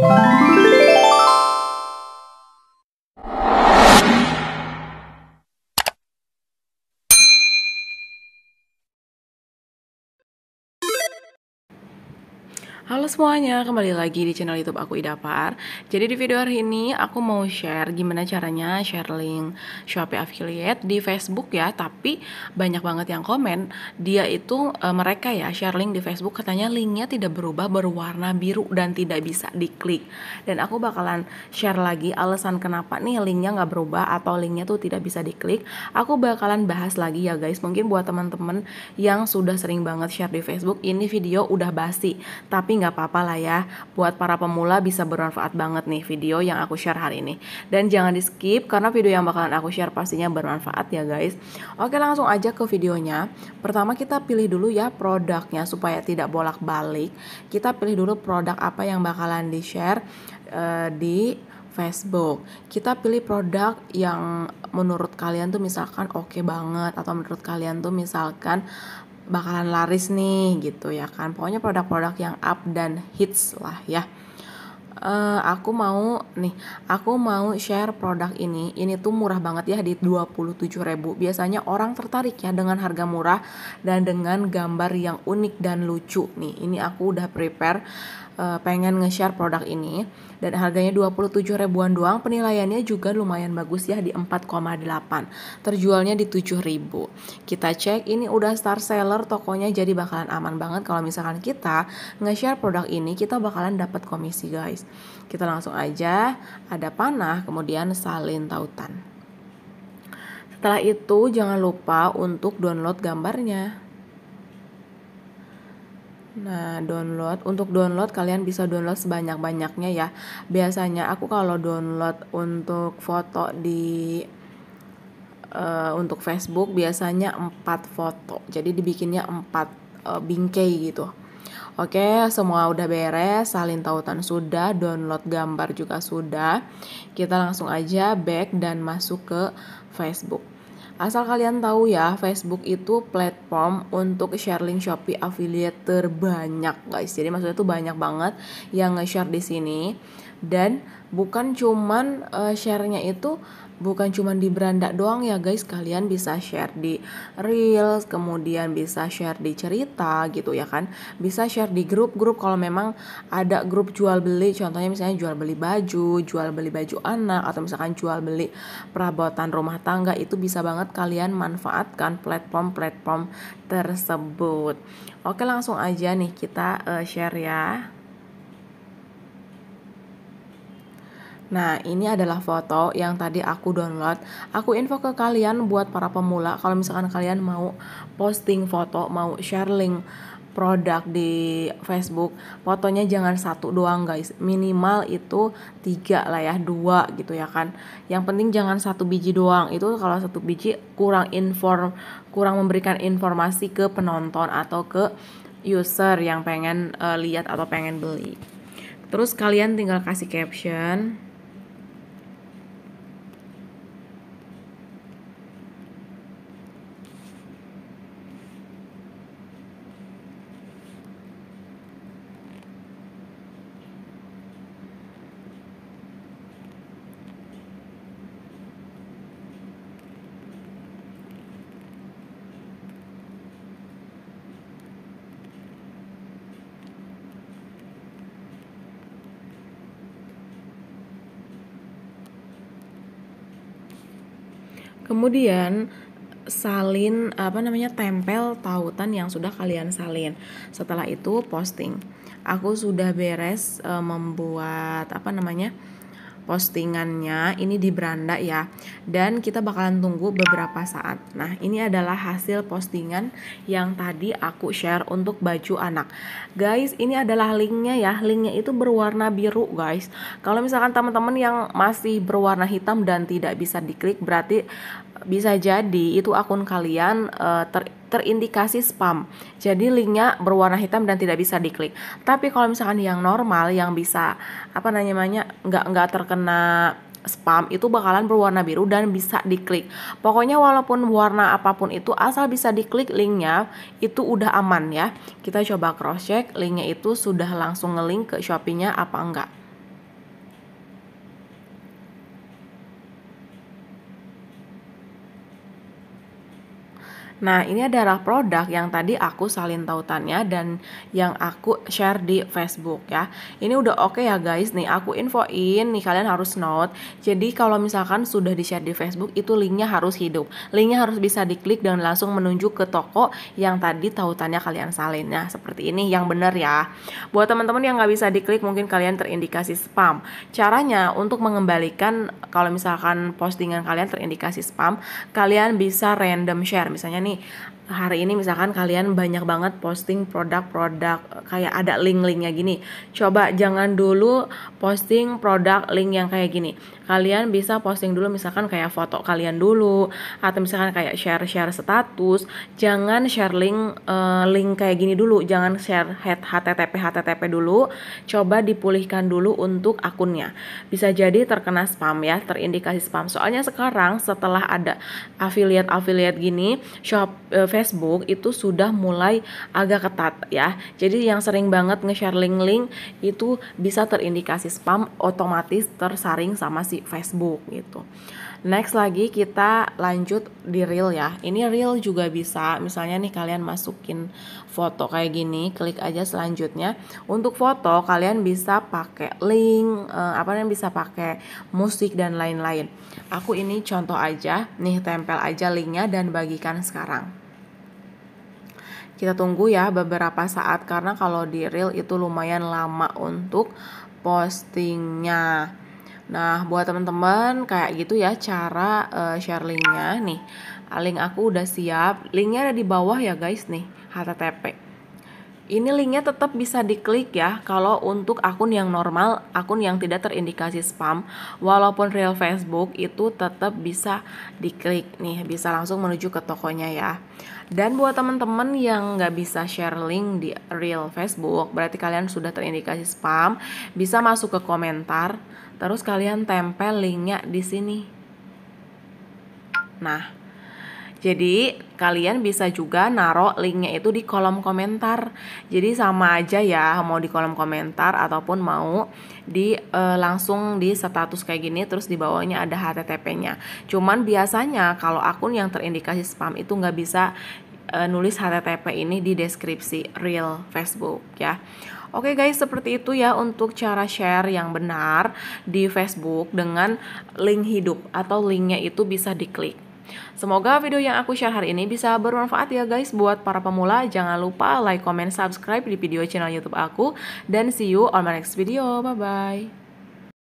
Bye. Halo semuanya, kembali lagi di channel YouTube aku ida par Jadi di video hari ini aku mau share gimana caranya share link Shopee affiliate di Facebook ya, tapi banyak banget yang komen dia itu e, mereka ya share link di Facebook katanya linknya tidak berubah berwarna biru dan tidak bisa diklik. Dan aku bakalan share lagi alasan kenapa nih linknya nggak berubah atau linknya tuh tidak bisa diklik. Aku bakalan bahas lagi ya guys. Mungkin buat teman-teman yang sudah sering banget share di Facebook, ini video udah basi, tapi nggak apa-apa lah ya. Buat para pemula bisa bermanfaat banget nih video yang aku share hari ini. Dan jangan di skip karena video yang bakalan aku share pastinya bermanfaat ya guys. Oke langsung aja ke videonya. Pertama kita pilih dulu ya produknya supaya tidak bolak-balik. Kita pilih dulu produk apa yang bakalan di share uh, eh, di Facebook. Kita pilih produk yang menurut kalian tuh misalkan oke okay banget atau menurut kalian tuh misalkan bakalan laris nih gitu ya kan pokoknya produk-produk yang up dan hits lah ya uh, aku mau nih aku mau share produk ini ini tuh murah banget ya di ribu. biasanya orang tertarik ya dengan harga murah dan dengan gambar yang unik dan lucu nih ini aku udah prepare uh, pengen nge-share produk ini dan harganya 27 ribuan doang penilaiannya juga lumayan bagus ya di 4,8 terjualnya di 7 ribu kita cek ini udah star seller tokonya jadi bakalan aman banget kalau misalkan kita nge-share produk ini kita bakalan dapat komisi guys kita langsung aja ada panah kemudian salin tautan setelah itu jangan lupa untuk download gambarnya. Nah, download untuk download kalian bisa download sebanyak-banyaknya ya. Biasanya aku kalau download untuk foto di uh, untuk Facebook biasanya 4 foto. Jadi dibikinnya 4 uh, eh, bingkai gitu. Oke, semua udah beres, salin tautan sudah, download gambar juga sudah. Kita langsung aja back dan masuk ke Facebook. Asal kalian tahu ya, Facebook itu platform untuk sharing Shopee affiliate terbanyak, guys. Jadi maksudnya tuh banyak banget yang nge-share di sini dan bukan cuman uh, sharenya itu bukan cuman di beranda doang ya guys kalian bisa share di reels kemudian bisa share di cerita gitu ya kan bisa share di grup-grup kalau memang ada grup jual beli contohnya misalnya jual beli baju jual beli baju anak atau misalkan jual beli perabotan rumah tangga itu bisa banget kalian manfaatkan platform-platform tersebut oke langsung aja nih kita uh, share ya Nah, ini adalah foto yang tadi aku download. Aku info ke kalian buat para pemula kalau misalkan kalian mau posting foto, mau share link produk di Facebook. Fotonya jangan satu doang, guys. Minimal itu tiga lah ya, dua gitu ya kan. Yang penting jangan satu biji doang. Itu kalau satu biji kurang inform, kurang memberikan informasi ke penonton atau ke user yang pengen uh, lihat atau pengen beli. Terus kalian tinggal kasih caption Kemudian salin apa namanya tempel tautan yang sudah kalian salin. Setelah itu posting. Aku sudah beres e, membuat apa namanya? postingannya ini di beranda ya dan kita bakalan tunggu beberapa saat nah ini adalah hasil postingan yang tadi aku share untuk baju anak guys ini adalah linknya ya linknya itu berwarna biru guys kalau misalkan teman-teman yang masih berwarna hitam dan tidak bisa diklik berarti bisa jadi itu akun kalian uh, ter terindikasi spam. Jadi linknya berwarna hitam dan tidak bisa diklik. Tapi kalau misalkan yang normal yang bisa apa namanya nggak nggak terkena spam itu bakalan berwarna biru dan bisa diklik. Pokoknya walaupun warna apapun itu asal bisa diklik linknya itu udah aman ya. Kita coba cross check linknya itu sudah langsung ngelink ke Shopee-nya apa enggak. Nah, ini adalah produk yang tadi aku salin tautannya dan yang aku share di Facebook ya. Ini udah oke okay ya guys, nih aku infoin, nih kalian harus note. Jadi kalau misalkan sudah di-share di Facebook, itu linknya harus hidup. Linknya harus bisa diklik dan langsung menuju ke toko yang tadi tautannya kalian salin. Nah, seperti ini yang bener ya. Buat teman-teman yang nggak bisa diklik, mungkin kalian terindikasi spam. Caranya untuk mengembalikan kalau misalkan postingan kalian terindikasi spam, kalian bisa random share. Misalnya nih అని hari ini misalkan kalian banyak banget posting produk-produk eh, kayak ada link-linknya gini coba jangan dulu posting produk link yang kayak gini kalian bisa posting dulu misalkan kayak foto kalian dulu atau misalkan kayak share-share status jangan share link uh, link kayak gini dulu jangan share head http http dulu coba dipulihkan dulu untuk akunnya bisa jadi terkena spam ya terindikasi spam soalnya sekarang setelah ada affiliate affiliate gini shop uh, Facebook itu sudah mulai agak ketat ya. Jadi yang sering banget nge-share link-link itu bisa terindikasi spam otomatis tersaring sama si Facebook gitu. Next lagi kita lanjut di real ya. Ini real juga bisa misalnya nih kalian masukin foto kayak gini, klik aja selanjutnya. Untuk foto kalian bisa pakai link, eh, apa namanya bisa pakai musik dan lain-lain. Aku ini contoh aja, nih tempel aja linknya dan bagikan sekarang. Kita tunggu ya beberapa saat karena kalau di reel itu lumayan lama untuk postingnya. Nah, buat teman-teman kayak gitu ya cara uh, share linknya nih. Link aku udah siap, linknya ada di bawah ya guys nih, HTTP. Ini linknya tetap bisa diklik ya kalau untuk akun yang normal, akun yang tidak terindikasi spam, walaupun real Facebook itu tetap bisa diklik nih, bisa langsung menuju ke tokonya ya. Dan buat teman-teman yang nggak bisa share link di real Facebook, berarti kalian sudah terindikasi spam, bisa masuk ke komentar, terus kalian tempel linknya di sini. Nah, jadi kalian bisa juga naruh linknya itu di kolom komentar. Jadi sama aja ya mau di kolom komentar ataupun mau di e, langsung di status kayak gini terus di bawahnya ada HTTP-nya. Cuman biasanya kalau akun yang terindikasi spam itu nggak bisa e, nulis HTTP ini di deskripsi real Facebook ya. Oke guys, seperti itu ya untuk cara share yang benar di Facebook dengan link hidup atau linknya itu bisa diklik. Semoga video yang aku share hari ini bisa bermanfaat ya guys buat para pemula. Jangan lupa like, comment, subscribe di video channel YouTube aku dan see you on my next video. Bye bye.